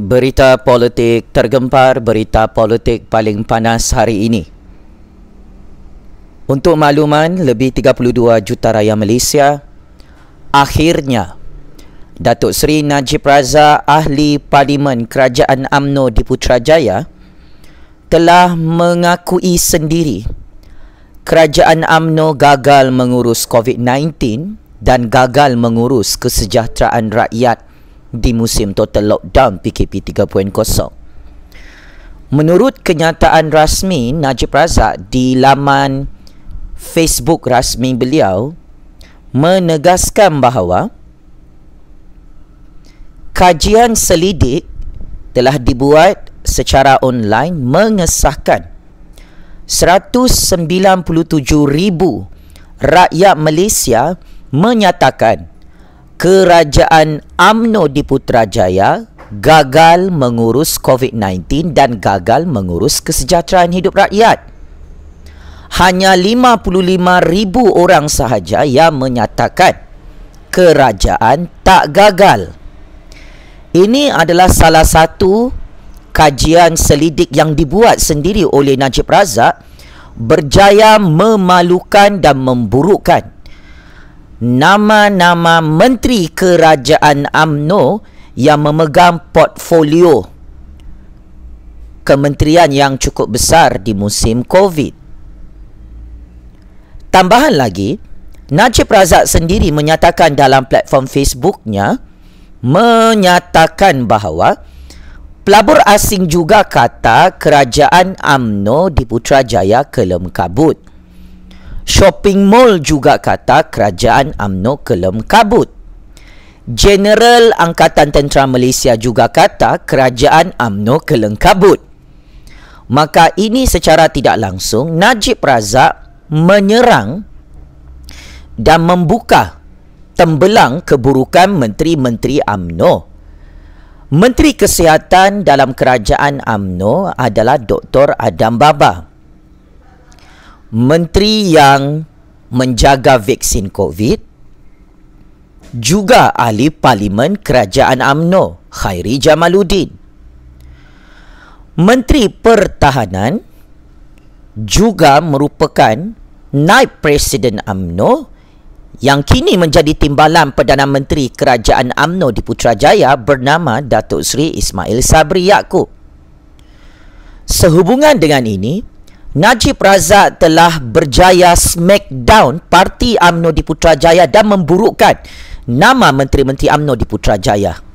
Berita politik tergempar, berita politik paling panas hari ini. Untuk makluman, lebih 32 juta rakyat Malaysia akhirnya Datuk Seri Najib Razak, ahli Parlimen Kerajaan AMNO di Putrajaya telah mengakui sendiri Kerajaan AMNO gagal mengurus COVID-19 dan gagal mengurus kesejahteraan rakyat di musim total lockdown PKP 3.0. Menurut kenyataan rasmi Najib Razak di laman Facebook rasmi beliau menegaskan bahawa kajian selidik telah dibuat secara online mengesahkan 197,000 rakyat Malaysia menyatakan kerajaan AMNO di Putrajaya gagal mengurus COVID-19 dan gagal mengurus kesejahteraan hidup rakyat. Hanya 55,000 orang sahaja yang menyatakan kerajaan tak gagal. Ini adalah salah satu kajian selidik yang dibuat sendiri oleh Najib Razak berjaya memalukan dan memburukkan nama-nama menteri kerajaan AMNO yang memegang portfolio kementerian yang cukup besar di musim COVID. Tambahan lagi, Najib Razak sendiri menyatakan dalam platform Facebooknya menyatakan bahawa pelabur asing juga kata kerajaan AMNO di Putrajaya kelem kabut. Shopping mall juga kata kerajaan UMNO kelem kabut. General Angkatan Tentera Malaysia juga kata kerajaan UMNO kelem kabut. Maka ini secara tidak langsung Najib Razak menyerang dan membuka tembelang keburukan menteri-menteri UMNO. Menteri Kesihatan dalam kerajaan UMNO adalah Dr. Adam Baba menteri yang menjaga vaksin COVID juga ahli parlimen kerajaan AMNO Khairi Jamaluddin Menteri Pertahanan juga merupakan naib presiden AMNO yang kini menjadi timbalan Perdana Menteri Kerajaan AMNO di Putrajaya bernama Datuk Seri Ismail Sabri Yaakob. Sehubungan dengan ini, Najib Razak telah berjaya Smackdown parti UMNO di Putrajaya dan memburukkan nama menteri-menteri UMNO di Putrajaya.